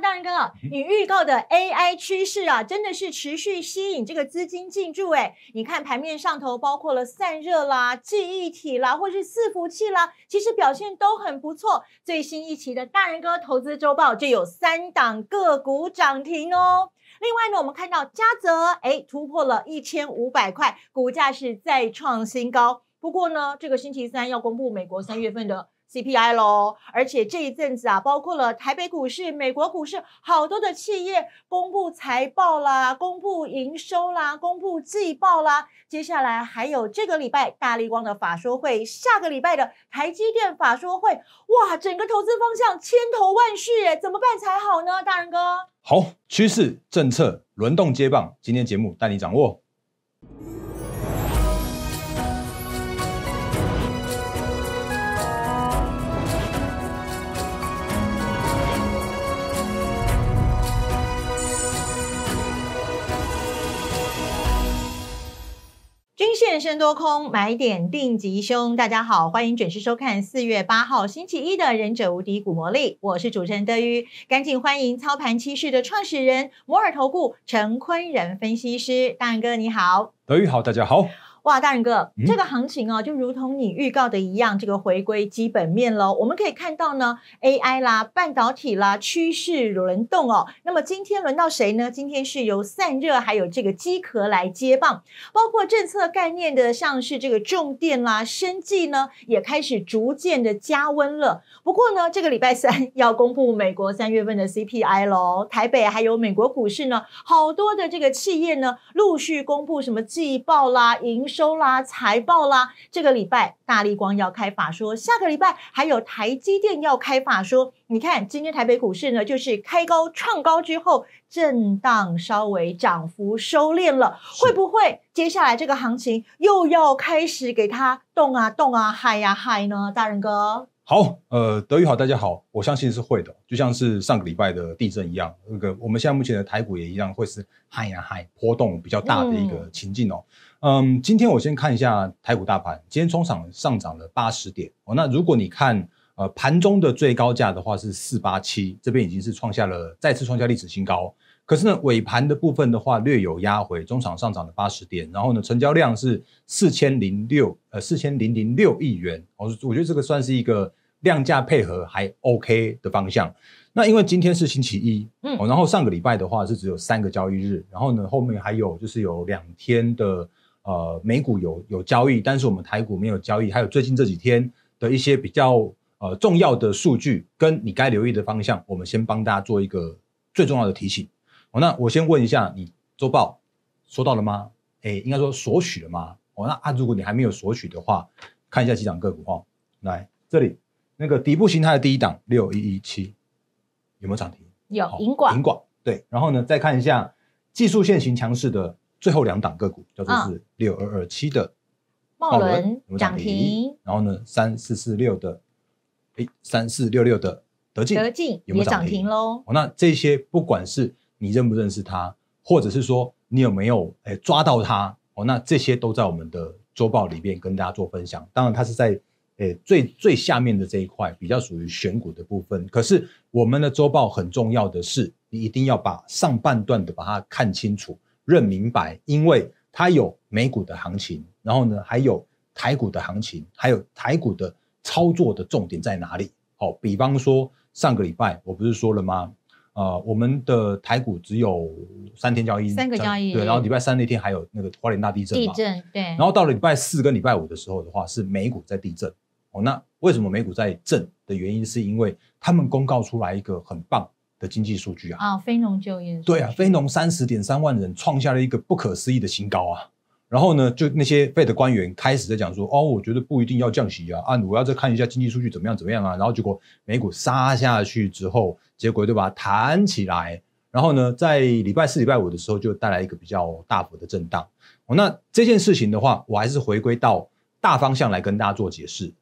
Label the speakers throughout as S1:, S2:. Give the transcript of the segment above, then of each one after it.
S1: 大人哥，你预告的 AI 趋势啊，真的是持续吸引这个资金进驻。哎，你看盘面上头，包括了散热啦、记忆体啦，或是伺服器啦，其实表现都很不错。最新一期的《大人哥投资周报》就有三档个股涨停哦。另外呢，我们看到嘉泽哎突破了一千五百块，股价是再创新高。不过呢，这个星期三要公布美国三月份的。CPI 喽，而且这一阵子啊，包括了台北股市、美国股市，好多的企业公布财报啦，公布营收啦，公布季报啦。接下来还有这个礼拜大力光的法说会，下个礼拜的台积电法说会，哇，整个投资方向千头万绪，怎么办才好呢？大人哥，
S2: 好趋势、政策轮动接棒，今天节目带你掌握。
S1: 剑身多空买点定吉凶，大家好，欢迎准时收看四月八号星期一的《忍者无敌股魔力》，我是主持人德瑜，赶紧欢迎操盘趋势的创始人摩尔投顾陈坤仁分析师，大哥你好，
S2: 德瑜好，大家好。
S1: 哇，大人哥，这个行情哦，就如同你预告的一样，这个回归基本面喽。我们可以看到呢，AI 啦、半导体啦，趋势轮动哦。那么今天轮到谁呢？今天是由散热还有这个机壳来接棒，包括政策概念的，像是这个重电啦、生技呢，也开始逐渐的加温了。不过呢，这个礼拜三 要公布美国三月份的 CPI 喽，台北还有美国股市呢，好多的这个企业呢，陆续公布什么季报啦、营。收啦，财报啦，这个礼拜大力光要开法说，下个礼拜还有台积电要开法说。你看今天台北股市呢，就是开高创高之后震荡，稍微涨幅收敛了，会不会接下来这个行情又要开始给它动啊动啊嗨啊嗨呢？大人哥，
S2: 好，呃，德语好，大家好，我相信是会的，就像是上个礼拜的地震一样，那个我们现在目前的台股也一样，会是嗨啊嗨波动比较大的一个情境哦。嗯，今天我先看一下台股大盘，今天中上上涨了八十点哦。那如果你看呃盘中的最高价的话是四八七，这边已经是创下了再次创下历史新高。可是呢尾盘的部分的话略有压回，中场上涨了八十点，然后呢成交量是四千零六呃四千零零六亿元哦。我觉得这个算是一个量价配合还 OK 的方向。那因为今天是星期一，嗯，然后上个礼拜的话是只有三个交易日，然后呢后面还有就是有两天的。呃，美股有有交易，但是我们台股没有交易。还有最近这几天的一些比较呃重要的数据，跟你该留意的方向，我们先帮大家做一个最重要的提醒。哦，那我先问一下，你周报收到了吗？哎，应该说索取了吗？哦，那啊，如果你还没有索取的话，看一下几档个股哈，来这里那个底部形态的第一档六一一七有没有涨停？
S1: 有银广银
S2: 广对，然后呢，再看一下技术线型强势的。最后两档个股叫做是六二二七的
S1: 茂伦涨停，
S2: 然后呢三四四六的哎三四六六的德进德进也涨停喽。哦，那这些不管是你认不认识它，或者是说你有没有哎抓到它，哦，那这些都在我们的周报里面跟大家做分享。当然，它是在诶，最最下面的这一块比较属于选股的部分。可是我们的周报很重要的是，你一定要把上半段的把它看清楚。认明白，因为它有美股的行情，然后呢，还有台股的行情，还有台股的操作的重点在哪里？好，比方说上个礼拜我不是说了吗？呃，我们的台股只有三天交易，三个交易对，然后礼拜三那天还有那个花莲大地震，地震对，然后到了礼拜四跟礼拜五的时候的话，是美股在地震。哦，那为什么美股在震的原因，是因为他们公告出来一个很棒。的经济数据啊，
S1: 啊，非农就业对啊，
S2: 非农三十点三万人创下了一个不可思议的新高啊，然后呢，就那些 f 的官员开始在讲说，哦，我觉得不一定要降息啊，啊，我要再看一下经济数据怎么样怎么样啊，然后结果美股杀下去之后，结果就把它弹起来，然后呢，在礼拜四、礼拜五的时候就带来一个比较大幅的震荡。那这件事情的话，我还是回归到大方向来跟大家做解释。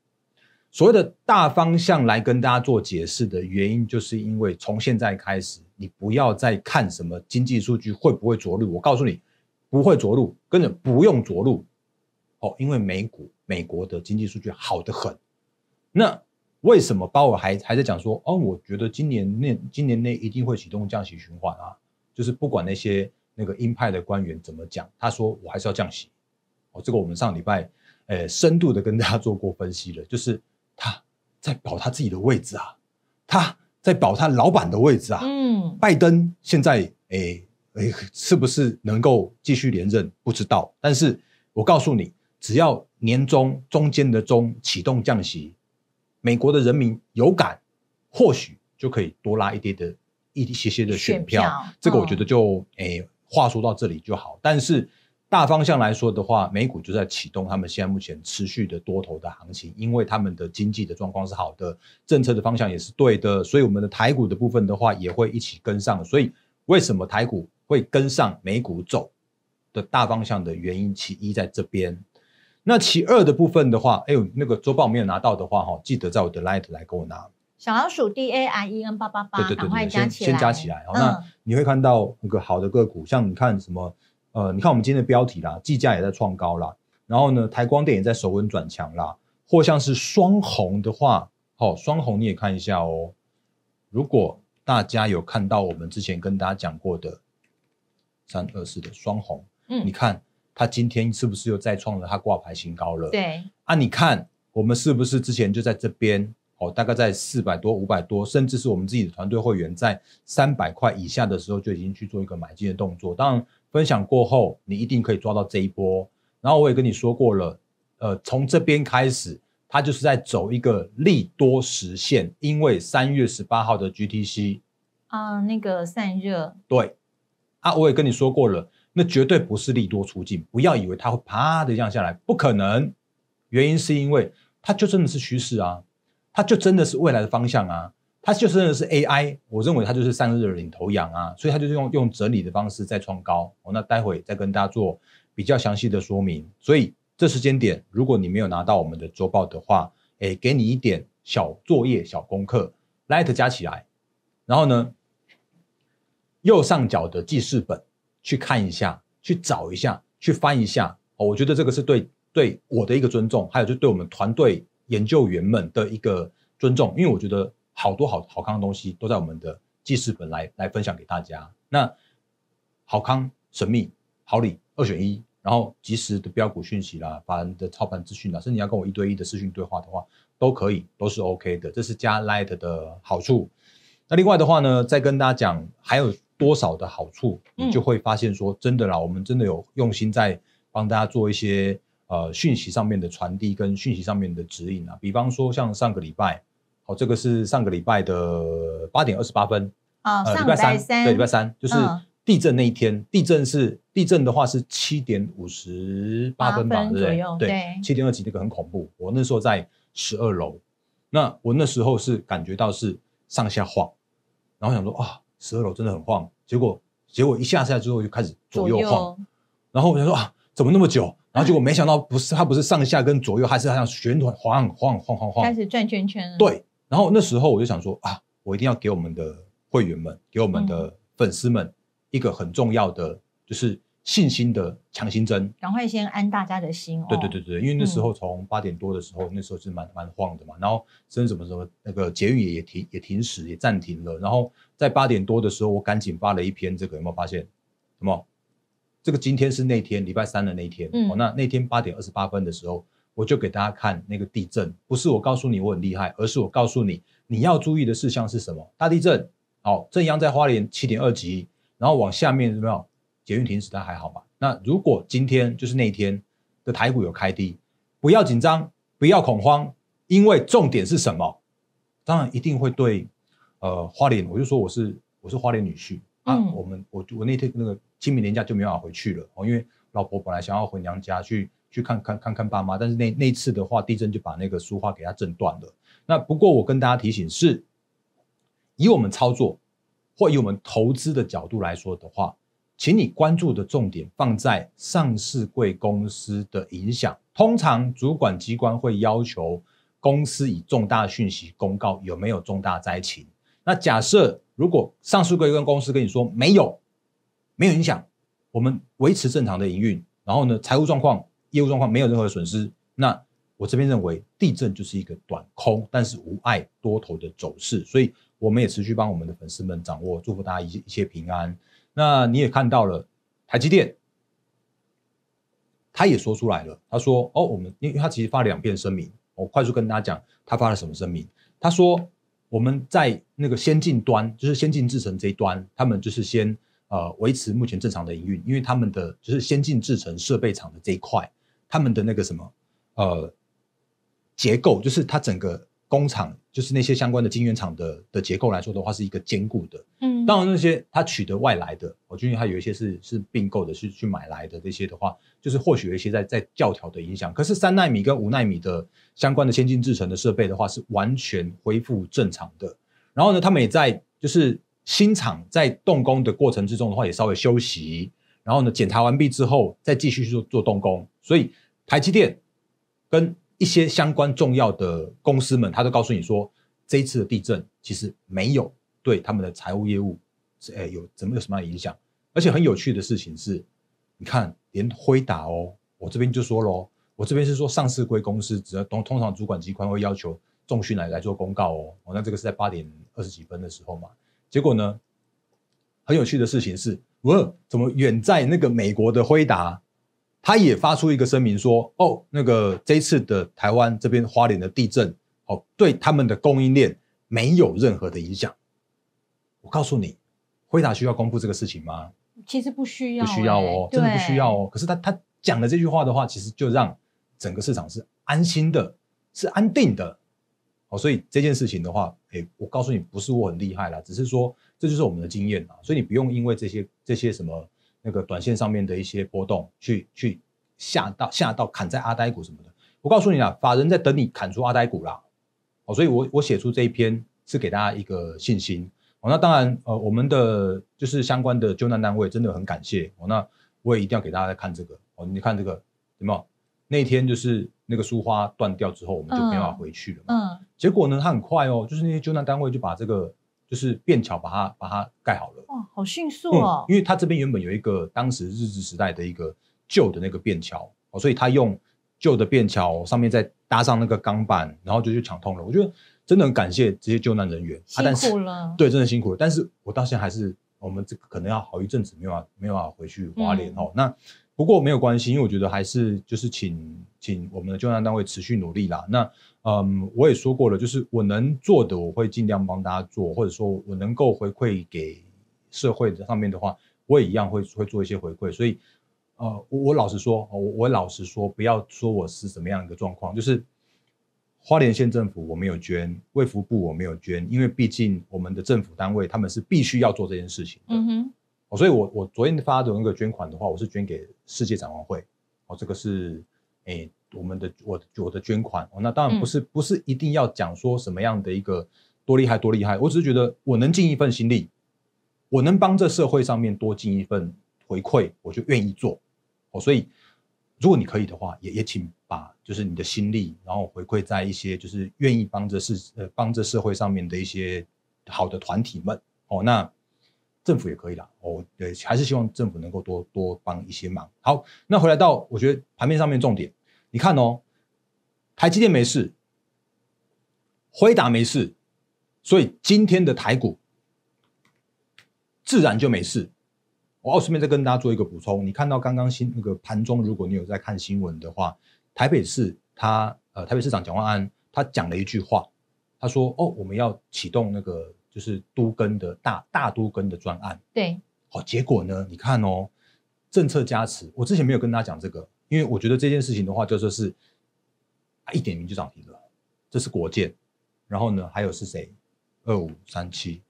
S2: 所谓的大方向来跟大家做解释的原因，就是因为从现在开始，你不要再看什么经济数据会不会着陆。我告诉你，不会着陆，跟着不用着陆。哦，因为美股美国的经济数据好得很。那为什么包尔还还在讲说，哦，我觉得今年内今年内一定会启动降息循环啊？就是不管那些那个鹰派的官员怎么讲，他说我还是要降息。哦，这个我们上礼拜呃深度的跟大家做过分析了，就是。他在保他自己的位置啊，他在保他老板的位置啊。嗯，拜登现在诶诶，是不是能够继续连任不知道？但是我告诉你，只要年终中间的中启动降息，美国的人民有感，或许就可以多拉一点的一些些的选票。这个我觉得就诶话说到这里就好，但是。大方向来说的话，美股就在启动他们现在目前持续的多头的行情，因为他们的经济的状况是好的，政策的方向也是对的，所以我们的台股的部分的话也会一起跟上。所以为什么台股会跟上美股走的大方向的原因，其一在这边，那其二的部分的话，哎呦，那个周报没有拿到的话哈，记得在我的 light 来给我拿。
S1: 小老鼠 D A I E N 八八八，对对对，先先加起来。那
S2: 你会看到那个好的个股，像你看什么？呃，你看我们今天的标题啦，计价也在创高啦，然后呢，台光电也在收稳转强啦，或像是双红的话，好，双红你也看一下哦。如果大家有看到我们之前跟大家讲过的三二四的双红，嗯，你看它今天是不是又再创了它挂牌新高了？对，啊，你看我们是不是之前就在这边，哦，大概在四百多、五百多，甚至是我们自己的团队会员在三百块以下的时候就已经去做一个买进的动作，当然。分享过后，你一定可以抓到这一波。然后我也跟你说过了，呃，从这边开始，它就是在走一个利多实现，因为三月十八号的 GTC，
S1: 啊，那个散热，
S2: 对，啊，我也跟你说过了，那绝对不是利多出尽，不要以为它会啪的降下来，不可能，原因是因为它就真的是趋势啊，它就真的是未来的方向啊。它就是认是 AI，我认为它就是散热的领头羊啊，所以它就是用用整理的方式在创高哦。那待会再跟大家做比较详细的说明。所以这时间点，如果你没有拿到我们的周报的话，哎，给你一点小作业、小功课 l i t 加起来，然后呢，右上角的记事本去看一下，去找一下，去翻一下哦。我觉得这个是对对我的一个尊重，还有就对我们团队研究员们的一个尊重，因为我觉得。好多好好康的东西都在我们的记事本来来分享给大家。那好康神秘好礼二选一，然后及时的标股讯息啦，人的操盘资讯啦，甚至你要跟我一对一的私讯对话的话，都可以，都是 OK 的。这是加 l i g h t 的好处。那另外的话呢，再跟大家讲还有多少的好处，你就会发现说真的啦，我们真的有用心在帮大家做一些呃讯息上面的传递跟讯息上面的指引啊。比方说像上个礼拜。哦，这个是上个礼拜的八点二十八分
S1: 啊，礼拜三对，礼拜三
S2: 就是地震那一天。地震是地震的话是七点五十八分吧，对不对？对，七点二级那个很恐怖。我那时候在十二楼，那我那时候是感觉到是上下晃，然后想说啊，十二楼真的很晃。结果结果一下下之后就开始左右晃，然后我想说啊，怎么那么久？然后结果没想到不是它不是上下跟左右，还是它像旋转晃晃晃晃晃，开
S1: 始转圈圈了。对。
S2: 然后那时候我就想说啊，我一定要给我们的会员们，给我们的粉丝们一个很重要的，就是信心的强心针。
S1: 赶快先安大家的心哦。对对对
S2: 对，因为那时候从八点多的时候，那时候是蛮蛮晃的嘛。然后甚至什么什么那个节运也停也停，驶也暂停了。然后在八点多的时候，我赶紧发了一篇这个，有没有发现？什么？这个今天是那天礼拜三的那一天。嗯。哦，那那天八点二十八分的时候。我就给大家看那个地震，不是我告诉你我很厉害，而是我告诉你你要注意的事项是什么？大地震，好，正央在花莲七点二级，然后往下面有没有？捷运停驶，但还好吧。那如果今天就是那天的台股有开低，不要紧张，不要恐慌，因为重点是什么？当然一定会对呃，花莲，我就说我是我是花莲女婿啊，我们我我那天那个清明年假就没法回去了哦，因为老婆本来想要回娘家去。去看看看看爸妈，但是那那次的话，地震就把那个书画给他震断了。那不过我跟大家提醒是，以我们操作或以我们投资的角度来说的话，请你关注的重点放在上市贵公司的影响。通常主管机关会要求公司以重大讯息公告有没有重大灾情。那假设如果上市贵跟公司跟你说没有，没有影响，我们维持正常的营运，然后呢财务状况。业务状况没有任何损失，那我这边认为地震就是一个短空，但是无碍多头的走势，所以我们也持续帮我们的粉丝们掌握，祝福大家一一切平安。那你也看到了，台积电，他也说出来了，他说哦，我们因为他其实发了两篇声明，我快速跟大家讲他发了什么声明。他说我们在那个先进端，就是先进制程这一端，他们就是先呃维持目前正常的营运，因为他们的就是先进制程设备厂的这一块。他们的那个什么，呃，结构就是它整个工厂，就是那些相关的晶圆厂的的结构来说的话，是一个坚固的。嗯，当然那些它取得外来的，我最近它有一些是是并购的，是去买来的这些的话，就是或许有一些在在教条的影响。可是三纳米跟五纳米的相关的先进制程的设备的话，是完全恢复正常的。然后呢，他们也在就是新厂在动工的过程之中的话，也稍微休息，然后呢检查完毕之后再继续去做做动工。所以台积电跟一些相关重要的公司们，他都告诉你说，这一次的地震其实没有对他们的财务业务是诶有怎么有什么样的影响。而且很有趣的事情是，你看连辉达哦，我这边就说喽，我这边是说上市规公司，只要通通常主管机关会要求重讯来来做公告哦。哦，那这个是在八点二十几分的时候嘛。结果呢，很有趣的事情是，我怎么远在那个美国的辉达？他也发出一个声明说：“哦，那个这次的台湾这边花莲的地震，哦，对他们的供应链没有任何的影响。”我告诉你，辉达需要公布这个事情吗？
S1: 其实不需要，不需要哦，真的不需要
S2: 哦。可是他他讲了这句话的话，其实就让整个市场是安心的，是安定的。哦，所以这件事情的话，哎，我告诉你，不是我很厉害啦，只是说这就是我们的经验啊。所以你不用因为这些这些什么。那个短线上面的一些波动，去去下到下到砍在阿呆股什么的，我告诉你啊，法人在等你砍出阿呆股啦，哦，所以我我写出这一篇是给大家一个信心哦。那当然呃，我们的就是相关的救难单位真的很感谢哦。那我也一定要给大家看这个哦，你看这个有没有？那天就是那个书花断掉之后，我们就没办法回去了嘛。嗯。结果呢，他很快哦，就是那些救难单位就把这个。就是便桥把它把它盖好了，
S1: 哇，好迅速哦！
S2: 因为它这边原本有一个当时日治时代的一个旧的那个便桥哦，所以他用旧的便桥上面再搭上那个钢板，然后就去抢通了。我觉得真的很感谢这些救难人员，辛苦了，对，真的辛苦了。但是，我到现在还是我们这个可能要好一阵子没有啊，没有啊，回去华联哦，那。不过没有关系，因为我觉得还是就是请请我们的救援单位持续努力啦。那嗯，我也说过了，就是我能做的，我会尽量帮大家做，或者说我能够回馈给社会的上面的话，我也一样会会做一些回馈。所以呃，我老实说，我我老实说，不要说我是什么样一个状况，就是花莲县政府我没有捐，卫福部我没有捐，因为毕竟我们的政府单位他们是必须要做这件事情。嗯哼。哦，所以我我昨天发的那个捐款的话，我是捐给世界展望会。哦，这个是诶，我们的我我的捐款。哦，那当然不是不是一定要讲说什么样的一个多厉害多厉害。我只是觉得我能尽一份心力，我能帮这社会上面多尽一份回馈，我就愿意做。哦，所以如果你可以的话，也也请把就是你的心力，然后回馈在一些就是愿意帮这世呃帮这社会上面的一些好的团体们。哦，那。政府也可以啦，我对，还是希望政府能够多多帮一些忙。好，那回来到我觉得盘面上面重点，你看哦，台积电没事，辉达没事，所以今天的台股自然就没事。我顺便再跟大家做一个补充，你看到刚刚新那个盘中，如果你有在看新闻的话，台北市他呃台北市长蒋万安他讲了一句话，他说哦我们要启动那个。就是都更的大大都更的专案，对，好结果呢？你看哦，政策加持，我之前没有跟大家讲这个，因为我觉得这件事情的话，就说是一点名就涨停了，这是国建，然后呢，还有是谁？二五三七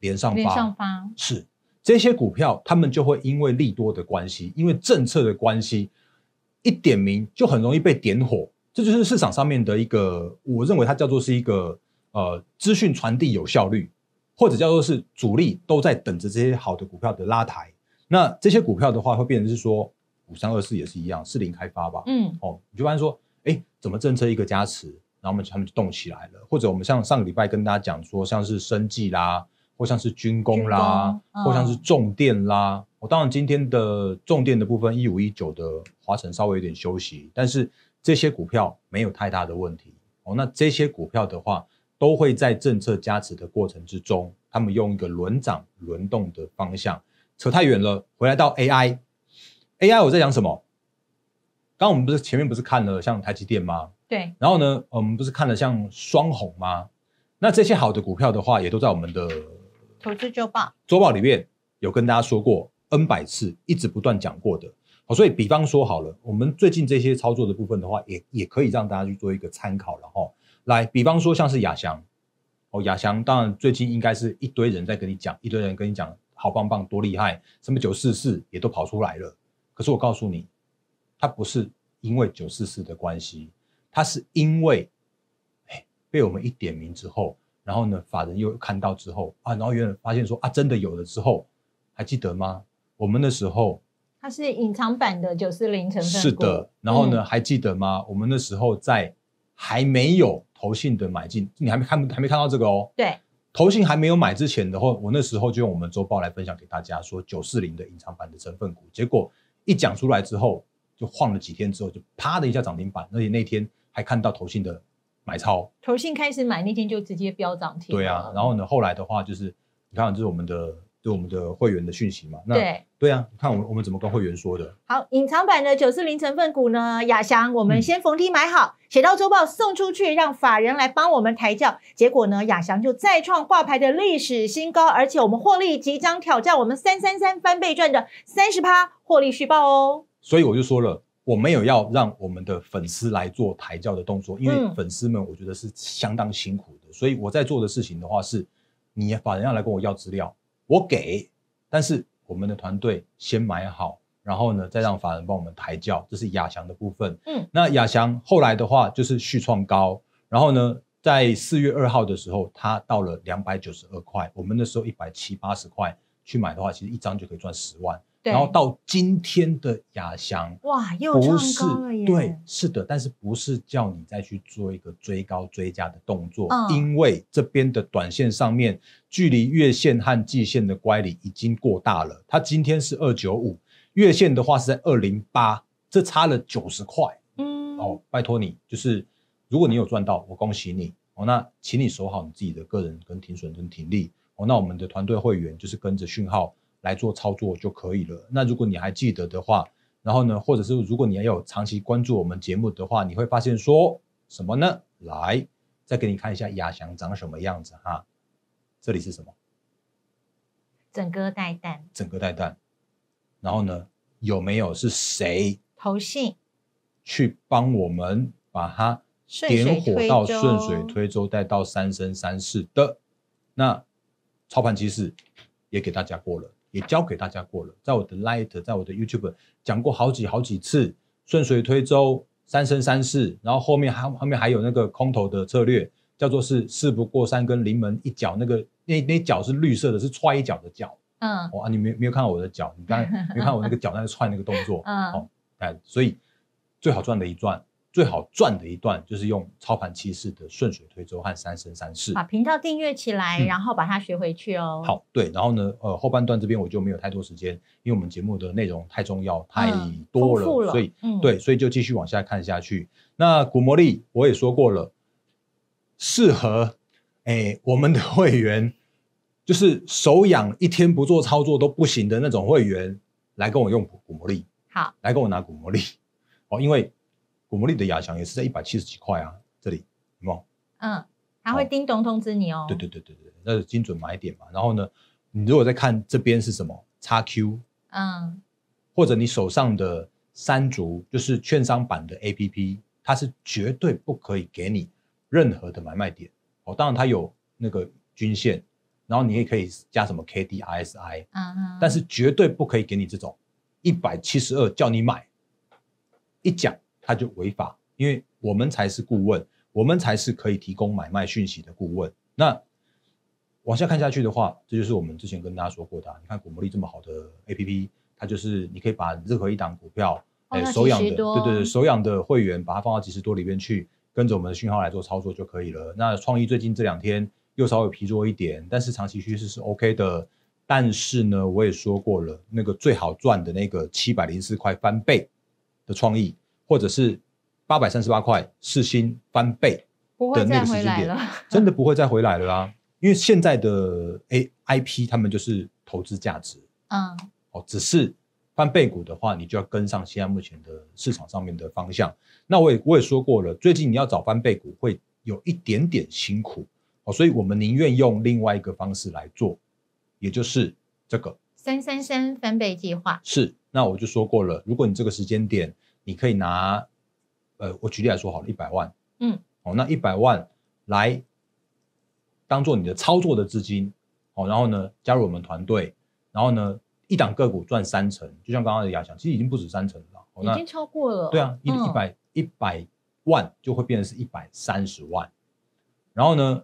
S2: 连上发是这些股票，他们就会因为利多的关系，因为政策的关系，一点名就很容易被点火，这就是市场上面的一个，我认为它叫做是一个。呃，资讯传递有效率，或者叫做是主力都在等着这些好的股票的拉抬。那这些股票的话，会变成是说五三二四也是一样，四零开发吧。嗯，哦，你就发现说，哎，怎么政策一个加持，然后我们他们就动起来了。或者我们像上个礼拜跟大家讲说，像是生技啦，或像是军工啦，或像是重电啦。我当然今天的重电的部分，一五一九的华晨稍微有点休息，但是这些股票没有太大的问题。哦，那这些股票的话。都会在政策加持的过程之中，他们用一个轮涨轮动的方向扯太远了。回来到 AI，AI 我在讲什么？刚我们不是前面不是看了像台积电吗？对。然后呢，我们不是看了像双红吗？那这些好的股票的话，也都在我们的
S1: 投资周报
S2: 周报里面有跟大家说过 n 百次，一直不断讲过的。好，所以比方说好了，我们最近这些操作的部分的话，也也可以让大家去做一个参考，然后。来，比方说像是雅翔，哦，雅翔，当然最近应该是一堆人在跟你讲，一堆人跟你讲好棒棒，多厉害，什么九四四也都跑出来了。可是我告诉你，它不是因为九四四的关系，它是因为，哎，被我们一点名之后，然后呢，法人又看到之后啊，然后原来发现说啊，真的有了之后，还记得吗？我们那时候
S1: 它是隐藏版的九四零成分，是的。
S2: 然后呢，还记得吗？我们那时候在还没有。投信的买进，你还没看，还没看到这个哦。对，投信还没有买之前的话，我那时候就用我们周报来分享给大家说九四零的隐藏版的成分股，结果一讲出来之后，就晃了几天之后，就啪的一下涨停板，而且那天还看到投信的买超，
S1: 投信开始买那天就直接飙涨停。对啊，然后
S2: 呢，后来的话就是，你看，就是我们的。对我们的会员的讯息嘛，那对对啊，看我们我们怎么跟会员说的。
S1: 好，隐藏版的九四零成分股呢，亚翔，我们先逢低买好，写到周报送出去，让法人来帮我们抬轿。结果呢，亚翔就再创挂牌的历史新高，而且我们获利即将挑战我们三三三翻倍赚的三十趴获利续报哦。
S2: 所以我就说了，我没有要让我们的粉丝来做抬轿的动作，因为粉丝们我觉得是相当辛苦的。所以我在做的事情的话是，你法人要来跟我要资料。我给，但是我们的团队先买好，然后呢，再让法人帮我们抬轿，这是亚翔的部分。嗯，那亚翔后来的话就是续创高，然后呢，在四月二号的时候，它到了两百九十二块，我们那时候一百七八十块去买的话，其实一张就可以赚十万。然后到今天的雅祥，
S1: 哇，又不是对，
S2: 是的，但是不是叫你再去做一个追高追加的动作？嗯，因为这边的短线上面距离月线和季线的乖离已经过大了。它今天是二九五，月线的话是在二零八，这差了九十块。嗯，哦，拜托你，就是如果你有赚到，我恭喜你哦。那请你守好你自己的个人跟停损跟停利哦。那我们的团队会员就是跟着讯号。来做操作就可以了。那如果你还记得的话，然后呢，或者是如果你还有长期关注我们节目的话，你会发现说什么呢？来，再给你看一下鸭翔长什么样子哈。这里是什么？
S1: 整个带蛋，
S2: 整个带蛋。然后呢，有没有是谁投信去帮我们把它点火到顺水推舟，带到三生三世的那操盘趋是也给大家过了。也教给大家过了，在我的 light，在我的 YouTube 讲过好几好几次，顺水推舟，三生三世，然后后面还后面还有那个空头的策略，叫做是事不过三跟临门一脚，那个那那脚是绿色的，是踹一脚的脚，嗯，哇，你没没有看到我的脚？你刚才没有看到我那个脚在踹那个动作，嗯，好，哎，所以最好赚的一赚。最好赚的一段就是用操盘趋势的顺水推舟和三生三世，把频
S1: 道订阅起来，然后把它学回去哦。
S2: 好，对，然后呢，呃，后半段这边我就没有太多时间，因为我们节目的内容太重要太多了，所以对，所以就继续往下看下去。那古魔力我也说过了，适合哎我们的会员，就是手痒一天不做操作都不行的那种会员，来跟我用古魔力，好，来跟我拿古魔力哦，因为。我们里的压强也是在一百七十几块啊，这里，有？
S1: 嗯，他会叮咚通知你哦。对对
S2: 对对对，那是精准买点嘛。然后呢，你如果在看这边是什么叉 Q，嗯，或者你手上的三足，就是券商版的 A P P，它是绝对不可以给你任何的买卖点哦。当然它有那个均线，然后你也可以加什么 K D I S I，
S1: 嗯嗯，但是
S2: 绝对不可以给你这种一百七十二叫你买，一讲。它就违法，因为我们才是顾问，我们才是可以提供买卖讯息的顾问。那往下看下去的话，这就是我们之前跟大家说过的。你看股魔力这么好的 A P P，它就是你可以把任何一档股票，哎，手养的，对对对，手养的会员把它放到几十多里边去，跟着我们的讯号来做操作就可以了。那创意最近这两天又稍微疲弱一点，但是长期趋势是 O K 的。但是呢，我也说过了，那个最好赚的那个七百零四块翻倍的创意。或者是八百三十八块，四星翻倍
S1: 的那个时间点，
S2: 真的不会再回来了啦。因为现在的 A I P 他们就是投资价值，嗯，哦，只是翻倍股的话，你就要跟上现在目前的市场上面的方向。那我也我也说过了，最近你要找翻倍股会有一点点辛苦，哦，所以我们宁愿用另外一个方式来做，也就是这个
S1: 三三三翻倍计划。
S2: 是，那我就说过了，如果你这个时间点。你可以拿，呃，我举例来说好了，一百万，嗯，哦，那一百万来当做你的操作的资金，哦，然后呢，加入我们团队，然后呢，一档个股赚三成，就像刚刚的亚翔，其实已经不止三成了，已经
S1: 超过了，对啊，一一百
S2: 一百万就会变成是一百三十万，然后呢，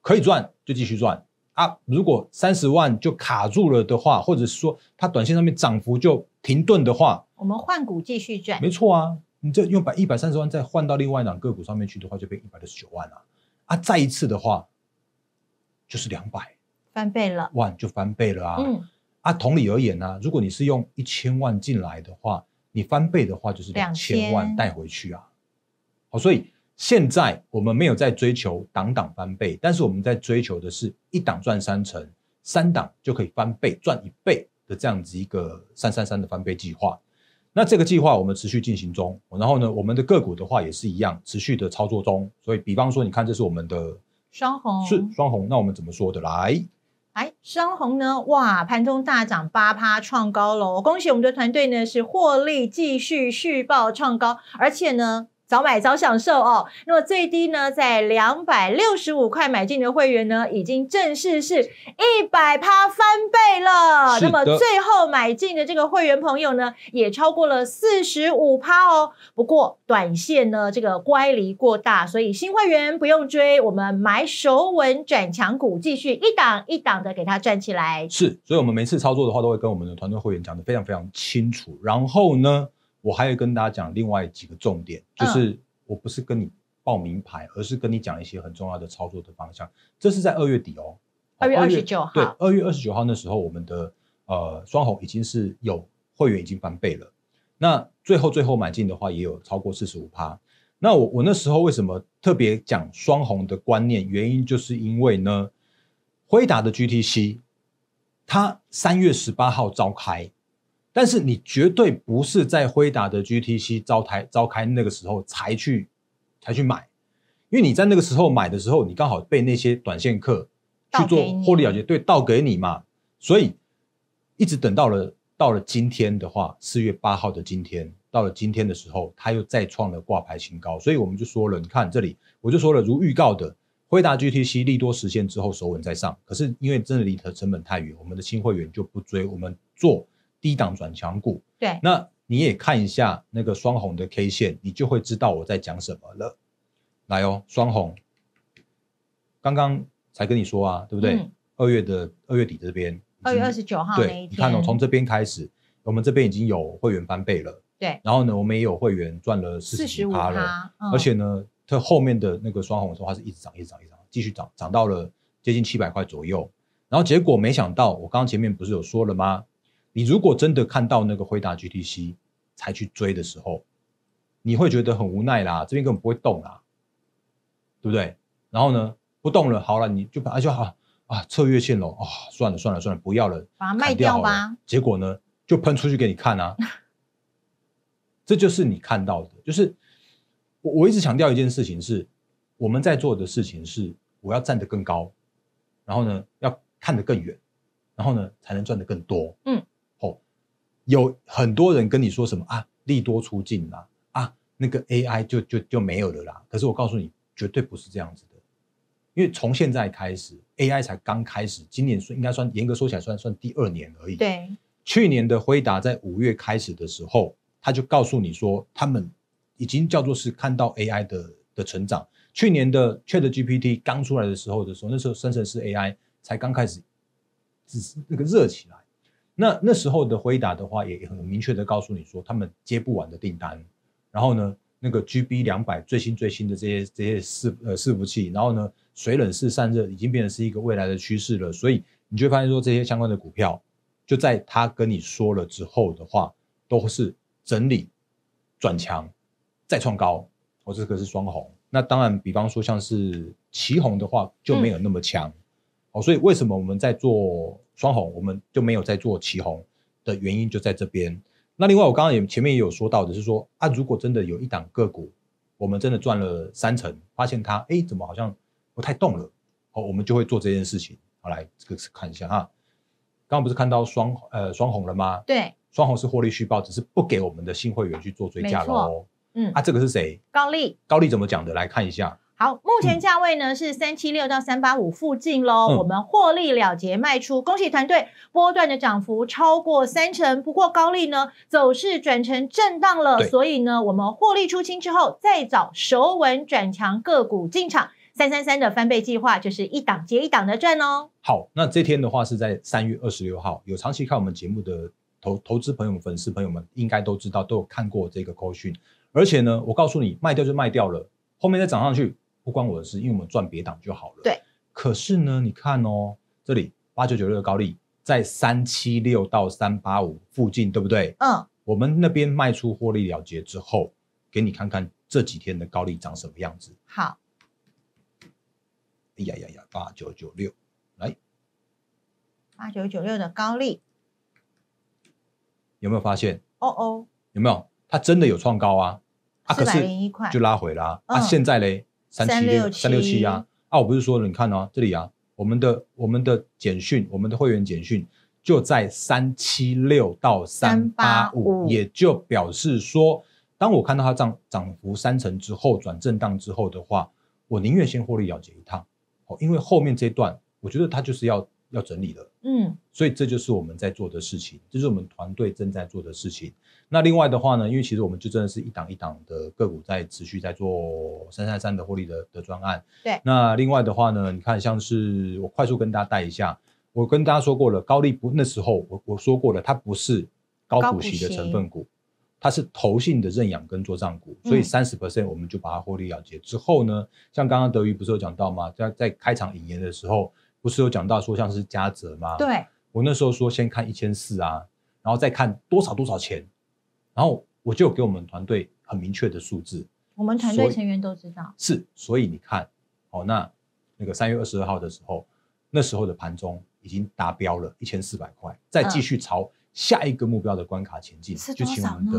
S2: 可以赚就继续赚啊，如果三十万就卡住了的话，或者说它短线上面涨幅就停顿的话。
S1: 我们换股继续赚，没
S2: 错啊！你这用把一百三十万再换到另外一档个股上面去的话，就变一百六十九万了。啊，再一次的话，就是两百，翻倍了，万就翻倍了啊！嗯，啊，同理而言呢，如果你是用一千万进来的话，你翻倍的话就是两千万带回去啊。好，所以现在我们没有在追求档档翻倍，但是我们在追求的是一档赚三成，三档就可以翻倍赚一倍的这样子一个三三三的翻倍计划。那这个计划我们持续进行中，然后呢，我们的个股的话也是一样，持续的操作中。所以，比方说，你看，这是我们的
S1: 双红，是
S2: 双红。那我们怎么说的？来，
S1: 来，双红呢？哇，盘中大涨八趴，创高喽！恭喜我们的团队呢，是获利继续续报创高，而且呢。早买早享受哦。那么最低呢，在两百六十五块买进的会员呢，已经正式是一百趴翻倍了。那么最后买进的这个会员朋友呢，也超过了四十五趴哦。不过短线呢，这个乖离过大，所以新会员不用追，我们买手稳转强股，继续一档一档的给它站起来。
S2: 是。所以我们每次操作的话，都会跟我们的团队会员讲的非常非常清楚。然后呢？我还要跟大家讲另外几个重点，就是我不是跟你报名牌，而是跟你讲一些很重要的操作的方向。这是在二月底哦，二月二十九号，对，二月二十九号那时候，我们的呃双红已经是有会员已经翻倍了。那最后最后买进的话也有超过四十五趴。那我我那时候为什么特别讲双红的观念？原因就是因为呢，辉达的 GTC，它三月十八号召开。但是你绝对不是在辉达的 GTC 招台召开那个时候才去才去买，因为你在那个时候买的时候，你刚好被那些短线客
S1: 去做获
S2: 利了结，对，倒给你嘛。所以一直等到了到了今天的话，四月八号的今天，到了今天的时候，它又再创了挂牌新高。所以我们就说了，你看这里，我就说了，如预告的，辉达 GTC 利多实现之后，首稳再上。可是因为真的离成本太远，我们的新会员就不追，我们做。低档转强股，对，那你也看一下那个双红的 K 线，你就会知道我在讲什么了。来哦，双红，刚刚才跟你说啊，对不对？二月的二月底这边，
S1: 二月二十九号，对，你看哦，从这
S2: 边开始，我们这边已经有会员翻倍了，对，然后呢，我们也有会员赚了四十五趴了，而且呢，它后面的那个双红的话是一直涨，一直涨，一直涨，继续涨，涨到了接近七百块左右。然后结果没想到，我刚刚前面不是有说了吗？你如果真的看到那个回答 GTC 才去追的时候，你会觉得很无奈啦，这边根本不会动啦，对不对？然后呢，不动了，好了，你就把它就好啊，测月线喽啊，算了算了算了，不要了，把它卖掉吧。结果呢，就喷出去给你看啊，这就是你看到的。就是我我一直强调一件事情是，我们在做的事情是，我要站得更高，然后呢，要看得更远，然后呢，才能赚的更多。嗯。有很多人跟你说什么啊，利多出尽啦啊，那个 AI 就就就没有了啦。可是我告诉你，绝对不是这样子的。因为从现在开始，AI 才刚开始，今年算应该算严格说起来算算第二年而已。对，去年的辉达在五月开始的时候，他就告诉你说，他们已经叫做是看到 AI 的的成长。去年的 ChatGPT 刚出来的时候的时候，那时候生成是 AI 才刚开始，只是那个热起来。那那时候的回答的话，也很明确的告诉你说，他们接不完的订单。然后呢，那个 GB 两百最新最新的这些这些试呃伺服器，然后呢，水冷式散热已经变成是一个未来的趋势了。所以你就会发现说，这些相关的股票就在他跟你说了之后的话，都是整理转强，再创高。我这个是双红。那当然，比方说像是旗红的话，就没有那么强。哦，所以为什么我们在做双红，我们就没有在做旗红的原因就在这边。那另外，我刚刚也前面也有说到的是说，啊，如果真的有一档个股，我们真的赚了三成，发现它，哎，怎么好像不太动了？哦，我们就会做这件事情。好来，这个看一下哈，刚刚不是看到双呃双红了吗？对，双红是获利续报，只是不给我们的新会员去做追加了哦。嗯，啊，这个是谁？
S1: 高丽。高
S2: 丽怎么讲的？来看一下。
S1: 好，目前价位呢是三七六到三八五附近喽，我们获利了结卖出，恭喜团队波段的涨幅超过三成。不过高利呢走势转成震荡了，所以呢我们获利出清之后，再找首稳转强个股进场。三三三的翻倍计划就是一档接一档的赚哦。
S2: 好，那这天的话是在三月二十六号，有长期看我们节目的投投资朋友、粉丝朋友们应该都知道，都有看过这个高讯。而且呢，我告诉你，卖掉就卖掉了，后面再涨上去。不关我的事，因为我们赚别档就好了。对，可是呢，你看哦，这里八九九六的高利在三七六到三八五附近，对不对？嗯。我们那边卖出获利了结之后，给你看看这几天的高利长什么样子。好。哎呀呀呀，八九九六，来，
S1: 八九九六的高利
S2: 有没有发现？哦哦。有没有？它真的有创高啊！
S1: 啊，可是就拉
S2: 回了啊。现在嘞？三七六三六七呀啊！我不是说了，你看哦，这里啊，我们的我们的简讯，我们的会员简讯就在三七六到三八五，也就表示说，当我看到它涨涨幅三成之后转震荡之后的话，我宁愿先获利了结一趟，哦，因为后面这一段，我觉得它就是要要整理的。嗯，所以这就是我们在做的事情，这是我们团队正在做的事情。那另外的话呢，因为其实我们就真的是一档一档的个股在持续在做三三三的获利的的专案。对。那另外的话呢，你看像是我快速跟大家带一下，我跟大家说过了，高丽不那时候我我说过了，它不是高股息的成分股，它是投性的认养跟做账股，所以三十 percent 我们就把它获利了结之后呢，像刚刚德瑜不是有讲到吗？在在开场引言的时候。不是有讲到说像是加值吗？对，我那时候说先看一千四啊，然后再看多少多少钱，然后我就给我们团队很明确的数字，
S1: 我们团队成员都知道。
S2: 是，所以你看，哦，那那个三月二十二号的时候，那时候的盘中已经达标了一千四百块，再继续朝下一个目标的关卡前进，就请我们的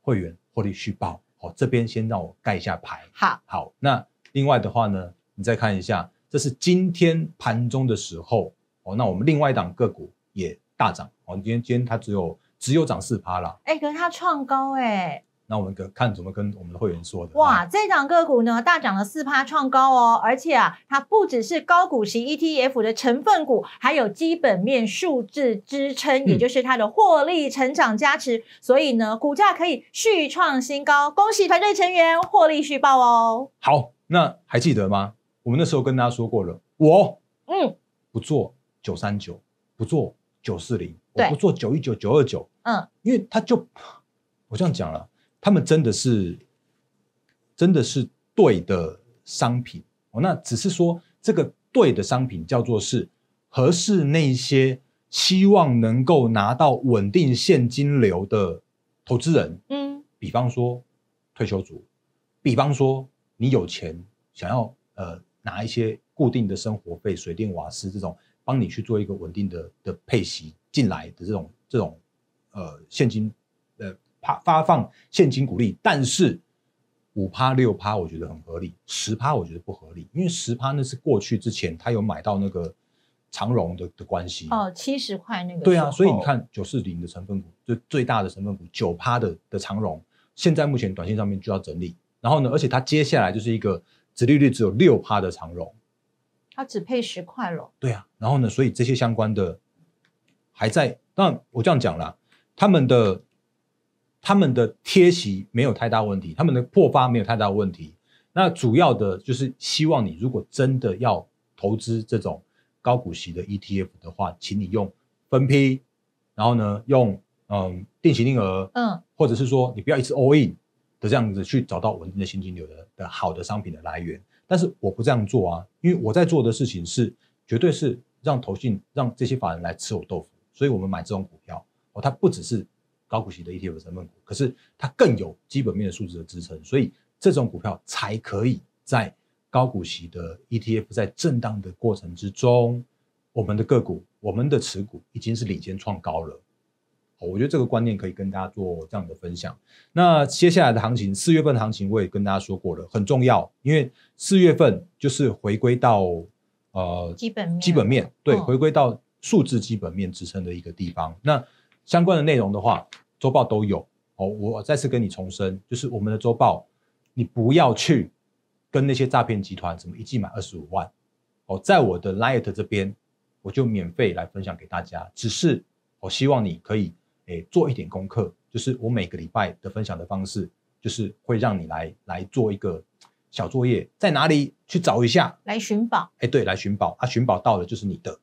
S2: 会员获利续报。好，这边先让我盖一下牌。好，好，那另外的话呢，你再看一下。这是今天盘中的时候哦，那我们另外一档个股也大涨哦。今天今天它只有只有涨四趴了，
S1: 哎，可是它创高哎。
S2: 那我们跟看怎么跟我们的会员说的？
S1: 哇，这档个股呢大涨了四趴创高哦，而且啊，它不只是高股息 ETF 的成分股，还有基本面数字支撑，也就是它的获利成长加持，所以呢股价可以续创新高。恭喜团队成员获利续报哦。
S2: 好，那还记得吗？我们那时候跟大家说过了，我嗯不做九三九，不做九四零，我不做九一九、九二九，嗯，因为他就我这样讲了，他们真的是真的是对的商品哦，那只是说这个对的商品叫做是合适那些期望能够拿到稳定现金流的投资人，嗯，比方说退休族，比方说你有钱想要呃。拿一些固定的生活费、水电瓦斯这种，帮你去做一个稳定的的配息进来的这种这种，呃，现金呃，发发放现金鼓励，但是五趴六趴我觉得很合理，十趴我觉得不合理，因为十趴那是过去之前他有买到那个长荣的的关系哦，
S1: 七十块那个对啊，所以你看
S2: 九四零的成分股就最大的成分股九趴的的长荣，现在目前短信上面就要整理，然后呢，而且它接下来就是一个。殖利率只有六趴的长融，
S1: 它只配十块了。
S2: 对啊，然后呢？所以这些相关的还在，但我这样讲了，他们的他们的贴息没有太大问题，他们的破发没有太大问题。那主要的就是希望你，如果真的要投资这种高股息的 ETF 的话，请你用分批，然后呢，用嗯定型定额，嗯，或者是说你不要一次 all in。的这样子去找到稳定的现金流的的好的商品的来源，但是我不这样做啊，因为我在做的事情是绝对是让投信让这些法人来吃我豆腐，所以我们买这种股票哦，它不只是高股息的 ETF 成分股，可是它更有基本面的数值的支撑，所以这种股票才可以在高股息的 ETF 在震荡的过程之中，我们的个股我们的持股已经是领先创高了。我觉得这个观念可以跟大家做这样的分享。那接下来的行情，四月份的行情我也跟大家说过了，很重要，因为四月份就是回归到呃
S1: 基本基本
S2: 面对回归到数字基本面支撑的一个地方。那相关的内容的话，周报都有。哦，我再次跟你重申，就是我们的周报，你不要去跟那些诈骗集团怎么一季买二十五万。哦，在我的 Lite 这边，我就免费来分享给大家。只是我希望你可以。做一点功课，就是我每个礼拜的分享的方式，就是会让你来来做一个小作业，在哪里去找一下？
S1: 来寻宝？
S2: 哎，对，来寻宝啊！寻宝到了就是你的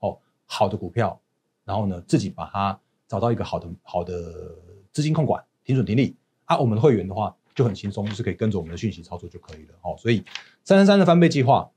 S2: 哦，好的股票，然后呢，自己把它找到一个好的好的资金控管，停损停利啊。我们的会员的话就很轻松，就是可以跟着我们的讯息操作就可以了哦。所以三三三的翻倍计划，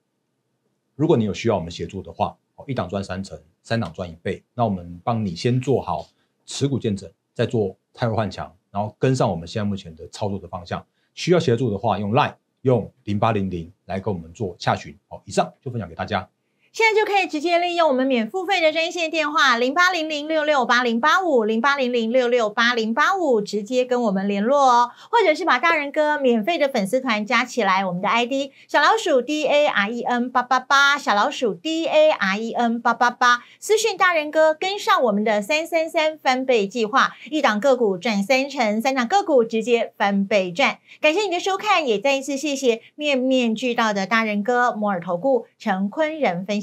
S2: 如果你有需要我们协助的话，哦，一档赚三成，三档赚一倍，那我们帮你先做好。持股见证，在做泰汇换强，然后跟上我们现在目前的操作的方向。需要协助的话，用 Line 用零八零零来跟我们做下询。好，以上就分享给大家。
S1: 现在就可以直接利用我们免付费的专线电话零八零零六六八零八五零八零零六六八零八五，直接跟我们联络哦，或者是把大人哥免费的粉丝团加起来，我们的 ID 小老鼠 D A R E N 八八八，小老鼠 D A R E N 八八八，私讯大人哥跟上我们的三三三翻倍计划，一档个股赚三成，三档个股直接翻倍赚。感谢你的收看，也再一次谢谢面面俱到的大人哥摩尔投顾陈坤仁分。